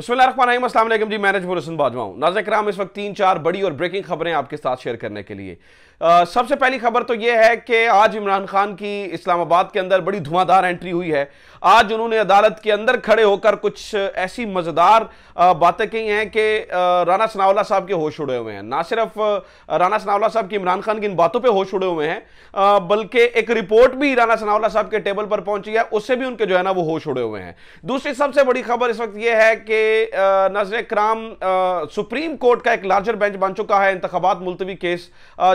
बसमिलकुम जी manage हुसन बाजवा हूँ नाजक राम इस वक्त तीन चार बड़ी और ब्रेकिंग खबरें आपके साथ शेयर करने के लिए आ, सबसे पहली खबर तो यह है कि आज इमरान खान की इस्लामाबाद के अंदर बड़ी धुआंधार एंट्री हुई है आज उन्होंने अदालत के अंदर खड़े होकर कुछ ऐसी मज़ेदार बातें कही हैं कि राना सनावला साहब के होश उड़े हुए हैं ना सिर्फ राना सनावला साहब की इमरान खान की इन बातों पर होश उड़े हुए हैं बल्कि एक रिपोर्ट भी राना सनावला साहब के टेबल पर पहुंची है उससे भी उनके जो है ना वो होश उड़े हुए हैं दूसरी सबसे बड़ी खबर इस वक्त यह है कि नजर कराम सुप्रीम कोर्ट का एक लार्जर बेंच बन चुका है इंतबात मुलतवी केस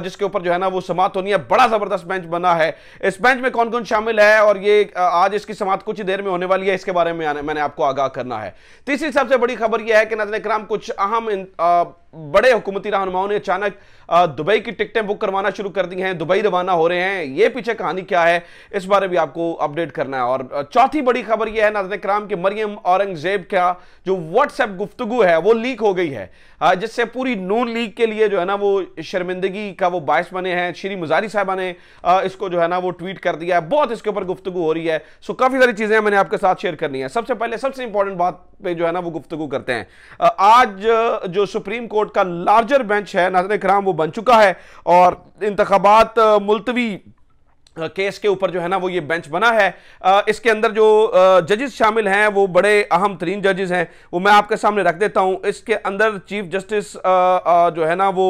जिसके ऊपर जो है ना वो समाप्त होनी है बड़ा ज़बरदस्त बेंच बना है इस बेंच में कौन कौन शामिल है और ये आज इसकी समाप्त कुछ ही देर में होने वाली है इसके बारे में मैंने आपको आगाह करना है तीसरी सबसे बड़ी खबर यह है कि नजर कराम कुछ अहम बड़े हुकूमती रहनुमाओं ने अचानक दुबई की टिकटें बुक करवाना शुरू कर दी हैं दुबई रवाना हो रहे हैं ये पीछे कहानी क्या है इस बारे भी आपको अपडेट करना है और चौथी बड़ी खबर यह है नाजन कराम के मरियम औरंगजेब का जो व्हाट्सएप गुफ्तगु है वो लीक हो गई है जिससे पूरी नून लीग के लिए जो है ना वो शर्मिंदगी का वो बायस बने हैं श्री मुजारी साहबा ने इसको जो है ना वो ट्वीट कर दिया है बहुत इसके ऊपर गुफ्तु हो रही है सो काफ़ी सारी चीज़ें मैंने आपके साथ शेयर करनी है सबसे पहले सबसे इंपॉर्टेंट बात पर जो है ना वो गुफ्तु करते हैं आज जो सुप्रीम कोर्ट कोर्ट का लार्जर बेंच है नाजन कराम वो बन चुका है और इंतबात मुलतवी केस के ऊपर जो है ना वो ये बेंच बना है इसके अंदर जो जजेस शामिल हैं वो बड़े अहम तरीन जजेस हैं वो मैं आपके सामने रख देता हूँ इसके अंदर चीफ जस्टिस जो है ना वो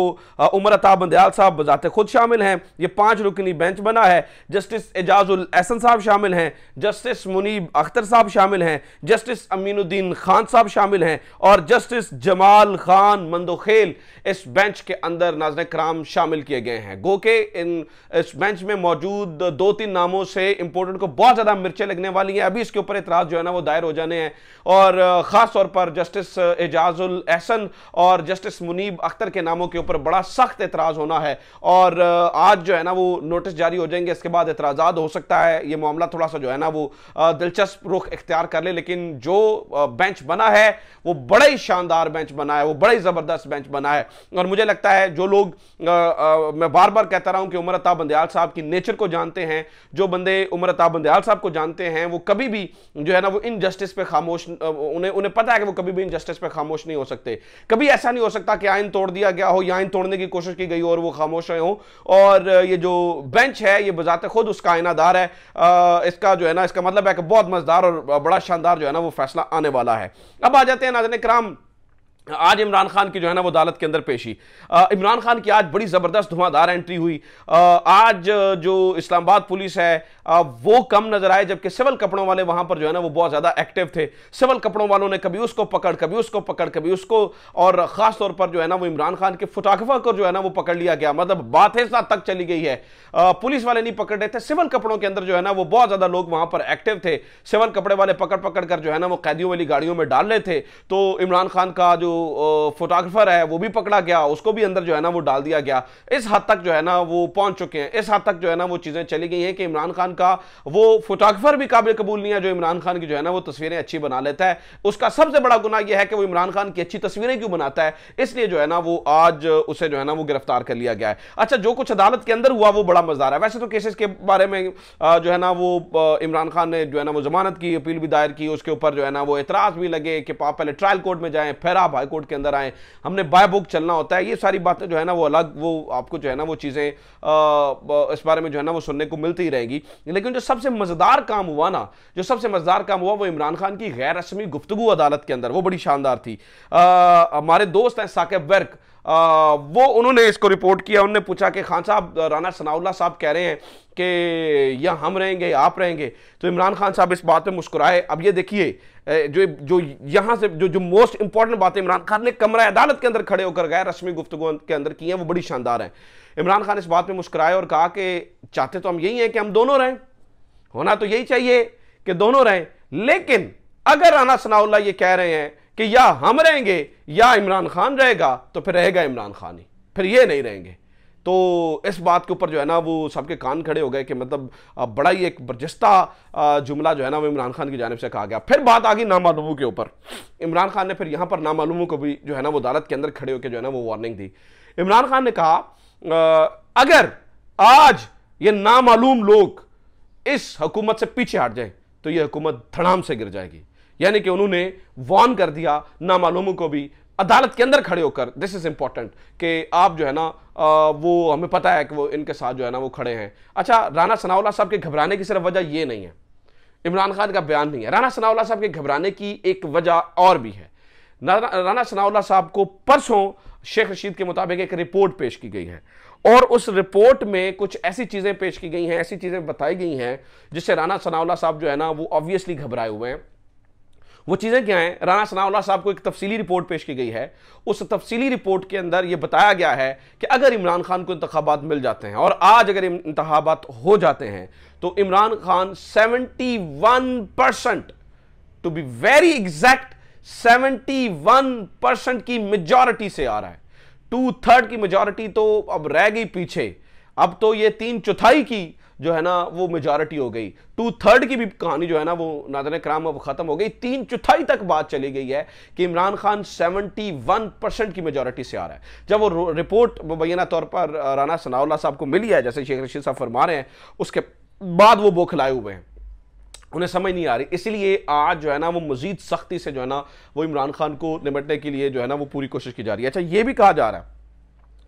उमर अताब बंदयाल साहब बजात खुद शामिल हैं ये पांच रुकनी बेंच बना है जस्टिस एजाजुल एहसन साहब शामिल हैं जस्टिस मुनीब अख्तर साहब शामिल हैं जस्टिस अमीनुद्दीन खान साहब शामिल हैं और जस्टिस जमाल खान मंदोखेल इस बेंच के अंदर नाजन कराम शामिल किए गए हैं गो के इन इस बेंच में मौजूद दो तीन नामों से इंपोर्टेंट को बहुत ज़्यादा मिर्चें लगने वाली हैं अभी इसके ऊपर इतराज जो है ना वो दायर हो जाने हैं और ख़ास तौर पर जस्टिस एजाजुल एहसन और जस्टिस मुनीब अख्तर के नामों के ऊपर बड़ा सख्त एतराज़ होना है और आज जो है ना वो नोटिस जारी हो जाएंगे इसके बाद एतराज़ात हो सकता है ये मामला थोड़ा सा जो है ना वो दिलचस्प रुख इख्तियार कर ले लेकिन जो बेंच बना है वो बड़ा ही शानदार बेंच बना है वो बड़ा ही ज़बरदस्त बेंच बना है और मुझे लगता है जो लोग मैं बार बार कहता रहा हूं कि उमर अता बंदयाल साहब की नेचर को जान जानते हैं जो बंदे उमर अताब बंदयाल साहब को जानते हैं वो कभी भी जो है ना वो इन जस्टिस पे खामोश उन्हें उन्हें पता है कि वो कभी भी इन जस्टिस पे खामोश नहीं हो सकते कभी ऐसा नहीं हो सकता कि आयन तोड़ दिया गया हो या आयन तोड़ने की कोशिश की गई हो और वो खामोश रहे हो और ये जो बेंच है ये बजाते खुद उसका आयनादार है इसका जो है ना इसका मतलब है कि बहुत मजेदार और बड़ा शानदार जो है ना वो फैसला आने वाला है अब आ जाते हैं नाजन कराम आज इमरान खान की जो है ना वो अदालत के अंदर पेशी इमरान खान की आज बड़ी ज़बरदस्त धुआंधार एंट्री हुई आज जो इस्लामाबाद पुलिस है वो कम नजर आए जबकि सिविल कपड़ों वाले वहां पर जो है ना वो बहुत ज्यादा एक्टिव थे सिविल कपड़ों वालों ने कभी उसको पकड़ कभी उसको पकड़ कभी उसको और खास तौर पर जो है ना वो इमरान खान के फोटोग्राफर को जो है ना वो पकड़ लिया गया मतलब बात साथ तक चली गई है पुलिस वाले नहीं पकड़ रहे थे सिविल कपड़ों के अंदर जो है ना वो बहुत ज्यादा लोग वहां पर एक्टिव थे सिविल कपड़े वाले पकड़ पकड़ कर जो है ना वो कैदियों वाली गाड़ियों में डाल रहे थे तो इमरान खान का जो फोटोग्राफर है वो भी पकड़ा गया उसको भी अंदर जो है ना वो डाल दिया गया इस हद तक जो है ना वो पहुंच चुके हैं इस हद तक जो है ना वो चीजें चली गई हैं कि इमरान खान का वो फोटोग्राफर भी काबिल कबूल नहीं है जो इमरान खान की जो है ना वो तस्वीरें अच्छी बना लेता है उसका सबसे बड़ा गुना यह है कि वो इमरान खान की अच्छी तस्वीरें क्यों बनाता है इसलिए जो है ना वो आज उसे जो है ना वो गिरफ्तार कर लिया गया है अच्छा जो कुछ अदालत के अंदर हुआ वो बड़ा मजदार है वैसे तो केसेस के बारे में जो है ना वो इमरान खान ने जो है ना वो जमानत की अपील भी दायर की उसके ऊपर जो है ना वो एतराज भी लगे कि आप पहले ट्रायल कोर्ट में जाए फिर आप हाई कोर्ट के अंदर आए हमने बाय बुक चलना होता है ये सारी बातें जो है ना वो अलग वो आपको जो है ना वो चीज़ें इस बारे में जो है ना वो सुनने को मिलती ही रहेगी लेकिन जो सबसे मज़ेदार काम हुआ ना जो सबसे मज़ेदार काम हुआ वो इमरान खान की गैर रस्मी गुफ्तु अदालत के अंदर वो बड़ी शानदार थी हमारे दोस्त हैं साकेब वर्क आ, वो उन्होंने इसको रिपोर्ट किया उन्होंने पूछा कि खान साहब राना सनाउल्ला साहब कह रहे हैं कि या हम रहेंगे या आप रहेंगे तो इमरान खान साहब इस बात पे मुस्कुराए अब ये देखिए जो जो यहाँ से जो जो मोस्ट इंपॉर्टेंट बातें इमरान खान ने कमरा अदालत के अंदर खड़े होकर गए रश्मि गुफ्तगु के अंदर की हैं वो बड़ी शानदार हैं इमरान खान इस बात में मुस्कुराए और कहा कि चाहते तो हम यही हैं कि हम दोनों रहें होना तो यही चाहिए कि दोनों रहें लेकिन अगर राना सनाउल्ला ये कह रहे हैं कि या हम रहेंगे या इमरान खान रहेगा तो फिर रहेगा इमरान खान ही फिर ये नहीं रहेंगे तो इस बात के ऊपर जो है ना वो सबके कान खड़े हो गए कि मतलब बड़ा ही एक बर्जस्ता जुमला जो है ना वो इमरान खान की जानब से कहा गया फिर बात आ गई नामालूमों के ऊपर इमरान खान ने फिर यहाँ पर नामालूमों को भी जो है ना वो अदालत के अंदर खड़े होकर जो है ना वो वार्निंग दी इमरान खान ने कहा अगर आज ये नामालूम लोग इस हुकूमत से पीछे हट जाए तो ये हुकूमत धड़ाम से गिर जाएगी यानी कि उन्होंने वॉर्न कर दिया नामालूमों को भी अदालत के अंदर खड़े होकर दिस इज़ इंपॉर्टेंट कि आप जो है ना वो हमें पता है कि वो इनके साथ जो है ना वो खड़े हैं अच्छा राना सनाउला साहब के घबराने की सिर्फ वजह ये नहीं है इमरान खान का बयान नहीं है राना सनाउला साहब के घबराने की एक वजह और भी है राना सनाउला साहब को परसों शेख रशीद के मुताबिक एक रिपोर्ट पेश की गई है और उस रिपोर्ट में कुछ ऐसी चीज़ें पेश की गई हैं ऐसी चीज़ें बताई गई हैं जिससे राना सनाउला साहब जो है ना वो ऑब्वियसली घबराए हुए हैं वो चीज़ें क्या हैं राना सनाउल्ला साहब को एक तफसीली रिपोर्ट पेश की गई है उस तफसीली रिपोर्ट के अंदर ये बताया गया है कि अगर इमरान खान को इंतबात मिल जाते हैं और आज अगर इंतबात हो जाते हैं तो Imran Khan seventy one percent to be very exact seventy one percent की मेजॉरिटी से आ रहा है टू थर्ड की मेजॉरिटी तो अब रह गई पीछे अब तो ये तीन चौथाई की जो है ना वो मेजॉरिटी हो गई टू थर्ड की भी कहानी जो है ना वो नादन कराम अब खत्म हो गई तीन चौथाई तक बात चली गई है कि इमरान खान 71 परसेंट की मेजॉरिटी से आ रहा है जब वो रिपोर्ट मुबैना तौर पर राना सनाउल्ला साहब को मिली है जैसे शेख रशीद साहब फरमा रहे हैं उसके बाद वो बोखलाए हुए हैं उन्हें समझ नहीं आ रही इसीलिए आज जो है ना वो मजीद सख्ती से जो है ना वो इमरान खान को निमटने के लिए जो है ना वो पूरी कोशिश की जा रही है अच्छा ये भी कहा जा रहा है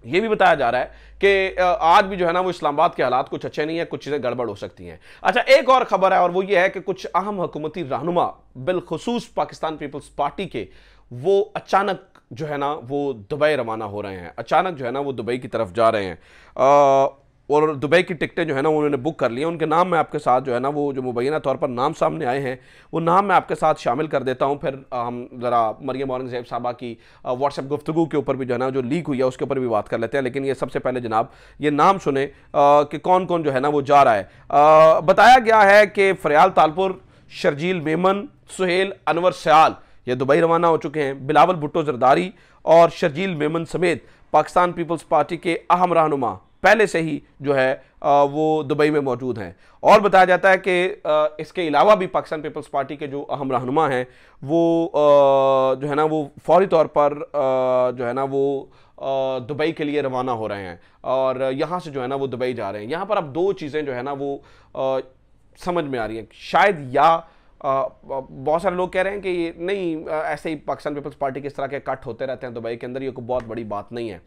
ये भी बताया जा रहा है कि आज भी जो है ना वो इस्लामाबाद के हालात कुछ अच्छे नहीं है कुछ चीज़ें गड़बड़ हो सकती हैं अच्छा एक और खबर है और वो ये है कि कुछ अहम हुकूमती रहनुमा बिलखसूस पाकिस्तान पीपल्स पार्टी के वो अचानक जो है ना वो दुबई रवाना हो रहे हैं अचानक जो है ना वो दुबई की तरफ जा रहे हैं आ, और दुबई की टिकटें जो है ना उन्होंने बुक कर ली हैं उनके नाम मैं आपके साथ जो है ना वो जो मुबैना तौर पर नाम सामने आए हैं वो नाम मैं आपके साथ शामिल कर देता हूँ फिर हम ज़रा मरियम औरंगजेब साहबा की व्हाट्सएप गुफ्तु के ऊपर भी जो है ना जो लीक हुई है उसके ऊपर भी बात कर लेते हैं लेकिन ये सबसे पहले जनाब ये नाम सुने कि कौन कौन जो है ना वो जा रहा है बताया गया है कि फरियाल तालपुर शर्जील मेमन सुहेल अनवर सयाल ये दुबई रवाना हो चुके हैं बिलावल भुट्टो जरदारी और शर्जील मेमन समेत पाकिस्तान पीपल्स पार्टी के अहम रहनुमा पहले से ही जो है वो दुबई में मौजूद हैं और बताया जाता है कि इसके अलावा भी पाकिस्तान पीपल्स पार्टी के जो अहम रहनुमा हैं वो जो है ना वो फौरी तौर पर जो है ना वो दुबई के लिए रवाना हो रहे हैं और यहाँ से जो है ना वो दुबई जा रहे हैं यहाँ पर अब दो चीज़ें जो है ना वो समझ में आ रही हैं शायद या बहुत सारे लोग कह रहे हैं कि नहीं ऐसे ही पाकिस्तान पीपल्स पार्टी के इस तरह के कट होते रहते हैं दुबई के अंदर ये कोई बहुत बड़ी बात नहीं है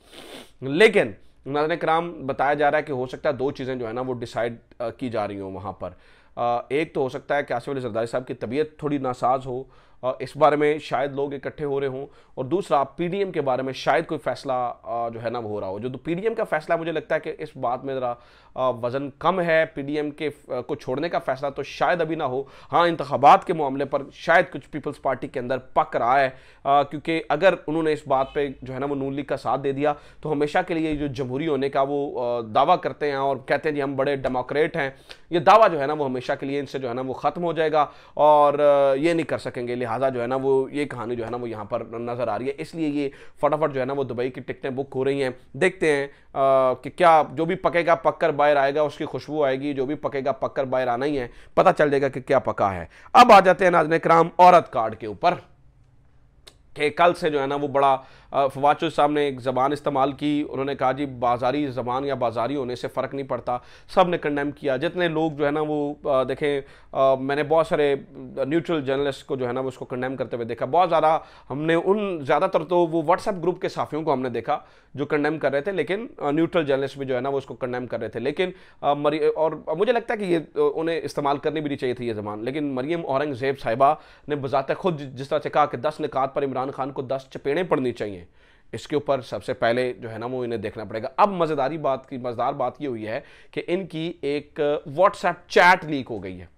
लेकिन जुगनाथ कराम बताया जा रहा है कि हो सकता है दो चीज़ें जो है ना वो डिसाइड की जा रही हों वहाँ पर एक तो हो सकता है कि आसिफ अली जरदारी साहब की तबीयत थोड़ी नासाज हो इस बारे में शायद लोग इकट्ठे हो रहे हों और दूसरा पीडीएम के बारे में शायद कोई फैसला जो है ना हो रहा हो जो तो पीडीएम का फैसला मुझे लगता है कि इस बात में ज़रा वज़न कम है पीडीएम के को छोड़ने का फैसला तो शायद अभी ना हो हाँ इंतबात के मामले पर शायद कुछ पीपल्स पार्टी के अंदर पक रहा है क्योंकि अगर उन्होंने इस बात पर जो है ना वो नून लीग का साथ दे दिया तो हमेशा के लिए जो जमहूरी होने का वो दावा करते हैं और कहते हैं जी हम बड़े डेमोक्रेट हैं ये दावा जो है ना वो हमेशा के लिए इनसे जो है ना वो ख़त्म हो जाएगा और ये नहीं कर सकेंगे लिहाजा जो है ना वो ये कहानी जो है ना वो यहाँ पर नज़र आ रही है इसलिए ये फटाफट जो है ना वो दुबई की टिकटें बुक हो रही हैं देखते हैं आ, कि क्या जो भी पकेगा पक कर बाहर आएगा उसकी खुशबू आएगी जो भी पकेगा पक कर बाहर आना ही है पता चल जाएगा कि क्या पका है अब आ जाते हैं नाजन कराम औरत कार्ड के ऊपर कि कल से जो है ना वो बड़ा फवाद चौधरी साहब ने एक ज़बान इस्तेमाल की उन्होंने कहा जी बाजारी ज़बान या बाजारी होने से फ़र्क नहीं पड़ता सब ने कंडेम किया जितने लोग जो है ना वो देखें आ, मैंने बहुत सारे न्यूट्रल जर्नलिस्ट को जो है ना वो उसको कंडेम करते हुए देखा बहुत ज़्यादा हमने उन ज़्यादातर तो वो व्हाट्सएप ग्रुप के साफियों को हमने देखा जो कंडेम कर रहे थे लेकिन न्यूट्रल जर्नलिस्ट भी जो है ना वो उसको कंडेम कर रहे थे लेकिन मरी और मुझे लगता है कि ये उन्हें इस्तेमाल करनी भी नहीं चाहिए थी ये ज़बान लेकिन मरीम औरंगज़ेब साहिबा ने बजाते खुद जिस तरह से कहा कि दस निकात पर इमरान इमरान खान को दस चपेड़ें पड़नी चाहिए इसके ऊपर सबसे पहले जो है ना वो इन्हें देखना पड़ेगा अब मज़ेदारी बात की मज़ेदार बात ये हुई है कि इनकी एक व्हाट्सएप चैट लीक हो गई है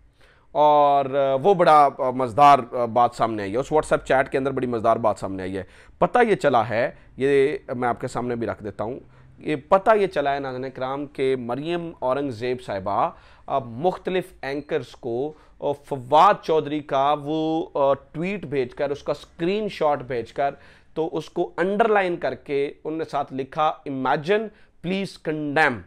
और वो बड़ा मज़ेदार बात सामने आई है उस व्हाट्सएप चैट के अंदर बड़ी मज़ेदार बात सामने आई है पता ये चला है ये मैं आपके सामने भी रख देता हूँ ये पता ये चला है नाजन कराम के मरियम औरंगज़ेब साहिबा मुख्तलिफ एंकर्स को फवाद चौधरी का वो ट्वीट भेजकर उसका स्क्रीन शॉट भेज कर तो उसको अंडरलाइन करके उनने साथ लिखा इमेजन प्लीज़ कंडेम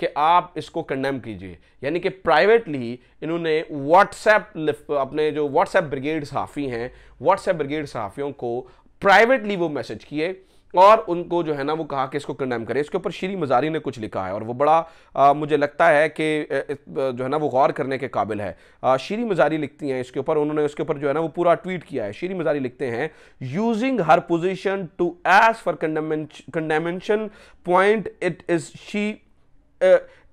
कि आप इसको कंडेम कीजिए यानी कि प्राइवेटली इन्होंने व्हाट्सएप अपने जो व्हाट्सएप ब्रिगेड सहाफ़ी हैं व्हाट्सएप ब्रिगेड सहाफ़ियों को प्राइवेटली वो मैसेज किए और उनको जो है ना वो कहा कि इसको कंडेम करें इसके ऊपर श्री मजारी ने कुछ लिखा है और वो बड़ा आ, मुझे लगता है कि जो है ना वो गौर करने के काबिल है आ, श्री मजारी लिखती हैं इसके ऊपर उन्होंने उसके ऊपर जो है ना वो पूरा ट्वीट किया है श्री मजारी लिखते हैं using her position to edge for condemnation point it is she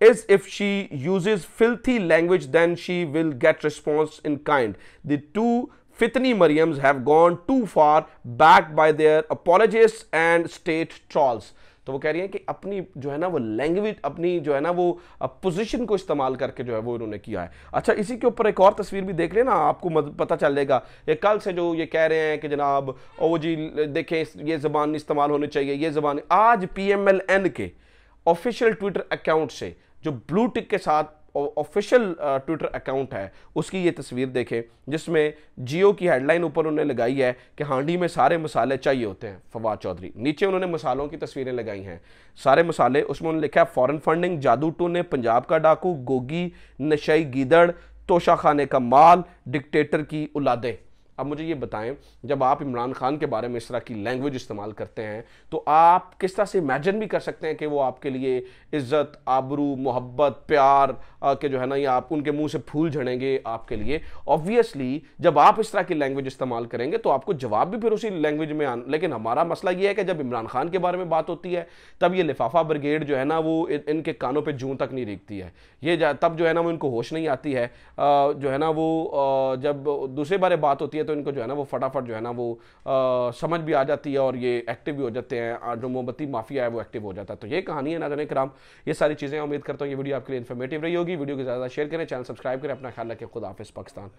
is if she use filthy language then she will get response in kind the two Fitni Mariams have gone too far backed by their apologists and state trolls. तो वो कह रही हैं कि अपनी जो है ना वो लैंग्वेज अपनी जो है ना वो पोजीशन को इस्तेमाल करके जो है वो इन्होंने किया है अच्छा इसी के ऊपर एक और तस्वीर भी देख लेना आपको पता चल जाएगा ये कल से जो ये कह रहे हैं कि जनाब ओ जी देखें ये ज़बान इस्तेमाल होनी चाहिए ये ज़बान आज पी के ऑफिशियल ट्विटर अकाउंट से जो ब्लू टिक के साथ ऑफिशियल ट्विटर अकाउंट है उसकी ये तस्वीर देखें जिसमें जियो की हेडलाइन ऊपर उन्होंने लगाई है कि हांडी में सारे मसाले चाहिए होते हैं फवाद चौधरी नीचे उन्होंने मसालों की तस्वीरें लगाई हैं सारे मसाले उसमें उन्होंने लिखा है फॉरन फंडिंग जादू टू ने पंजाब का डाकू गोगी नशई गीदड़ तोशा खाने का माल डिक्टेटर की उलादें अब मुझे ये बताएं जब आप इमरान खान के बारे में इस तरह की लैंग्वेज इस्तेमाल करते हैं तो आप किस तरह से इमेजिन भी कर सकते हैं कि वो आपके लिए इज्जत आबरू मोहब्बत प्यार आ, के जो है ना ये आप उनके मुंह से फूल झड़ेंगे आपके लिए ऑब्वियसली जब आप इस तरह की लैंग्वेज इस्तेमाल करेंगे तो आपको जवाब भी फिर उसी लैंग्वेज में आना लेकिन हमारा मसला ये है कि जब इमरान खान के बारे में बात होती है तब ये लिफाफा ब्रिगेड जो है ना वो इनके कानों पर जूँ तक नहीं रिखती है ये तब जो है ना वो इनको होश नहीं आती है जो है ना वो जब दूसरे बारे बात होती है तो इनको जो है ना वो फटाफट जो है ना वो आ, समझ भी आ जाती है और ये एक्टिव भी हो जाते हैं जो मोमबत्ती माफिया है वो एक्टिव हो जाता है तो ये कहानी है जाने कराम ये सारी चीज़ें उम्मीद करता हूँ ये वीडियो आपके लिए इन्फॉर्मेटिव रही होगी वीडियो को ज़्यादा शेयर करें चैनल सब्सक्राइब करें अपना ख्याल रखें खुद हाफिज़ पाकिस्तान